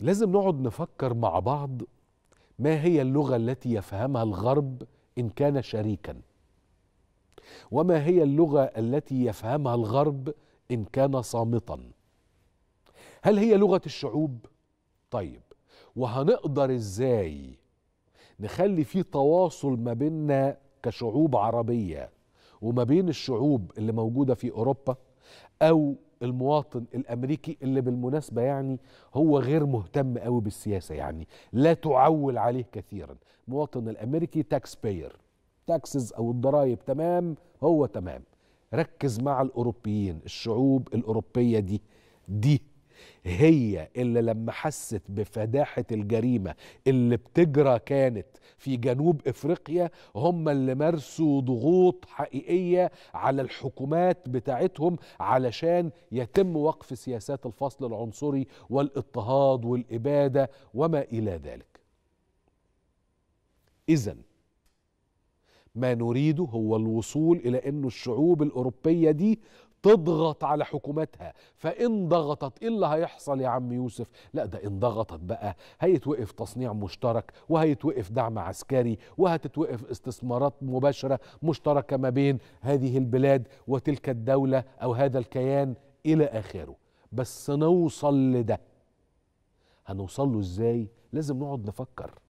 لازم نقعد نفكر مع بعض ما هي اللغه التي يفهمها الغرب ان كان شريكا وما هي اللغه التي يفهمها الغرب ان كان صامتا هل هي لغه الشعوب طيب وهنقدر ازاي نخلي في تواصل ما بيننا كشعوب عربيه وما بين الشعوب اللي موجوده في اوروبا او المواطن الامريكي اللي بالمناسبه يعني هو غير مهتم قوي بالسياسه يعني لا تعول عليه كثيرا المواطن الامريكي تاكس بير تاكسز او الضرايب تمام هو تمام ركز مع الاوروبيين الشعوب الاوروبيه دي دي هي اللي لما حست بفداحة الجريمة اللي بتجرى كانت في جنوب افريقيا هم اللي مارسوا ضغوط حقيقية على الحكومات بتاعتهم علشان يتم وقف سياسات الفصل العنصري والاضطهاد والإبادة وما إلى ذلك إذا ما نريده هو الوصول إلى أن الشعوب الأوروبية دي تضغط على حكوماتها فإن ضغطت إيه اللي هيحصل يا عم يوسف لا ده إن ضغطت بقى هيتوقف تصنيع مشترك وهيتوقف دعم عسكري وهتتوقف استثمارات مباشرة مشتركة ما بين هذه البلاد وتلك الدولة أو هذا الكيان إلى آخره بس نوصل لده هنوصل له إزاي لازم نقعد نفكر